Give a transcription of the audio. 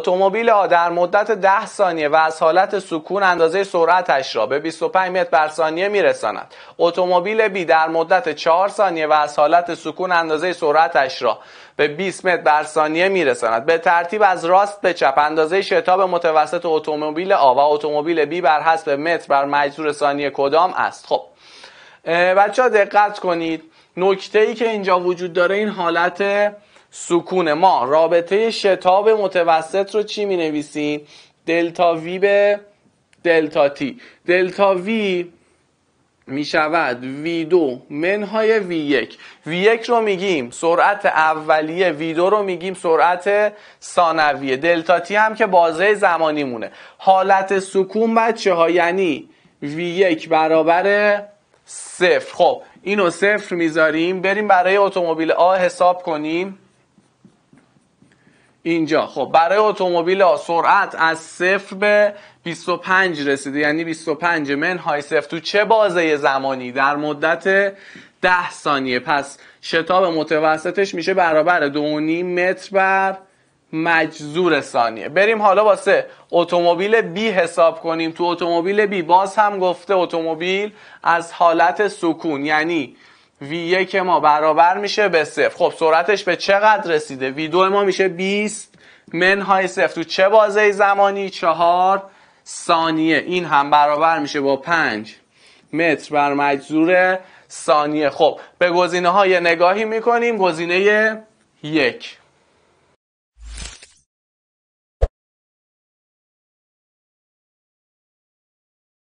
اتومبیل ها در مدت 10 ثانیه و از حالت سکون اندازه سرعتش را به 25 متر بر ثانیه میرساند اتومبیل بی در مدت 4 ثانیه و از حالت سکون اندازه سرعتش را به 20 متر بر ثانیه میرساند به ترتیب از راست به چپ اندازه شتاب متوسط اتومبیل آ و اتومبیل بی بر حسب متر بر مجذور ثانیه کدام است خب بچه ها دقت کنید نکته ای که اینجا وجود داره این حالت سکون ما رابطه شتاب متوسط رو چی می نویسیم؟ دلتا وی به دلتا تی دلتا وی می شود وی دو منهای وی یک وی یک رو میگیم سرعت اولیه وی دو رو میگیم سرعت ثانویه دلتا تی هم که بازه زمانی مونه حالت سکون بچه ها یعنی وی یک برابر صفر خب اینو صفر میذاریم بریم برای اتومبیل آ حساب کنیم اینجا خب برای اتومبیل سرعت از صفر به 25 رسیده یعنی 25 منهای صفر تو چه بازه زمانی در مدت 10 ثانیه پس شتاب متوسطش میشه برابر 2.5 متر بر مجذور ثانیه بریم حالا واسه اتومبیل بی حساب کنیم تو اتومبیل بی باز هم گفته اتومبیل از حالت سکون یعنی V1 ما برابر میشه به صفر خب سرعتش به چقدر رسیده V2 ما میشه 20 منهای صفر تو چه بازه زمانی چهار ثانیه این هم برابر میشه با 5 متر بر مجذور ثانیه خب به گزینه های نگاهی میکنیم گزینه یک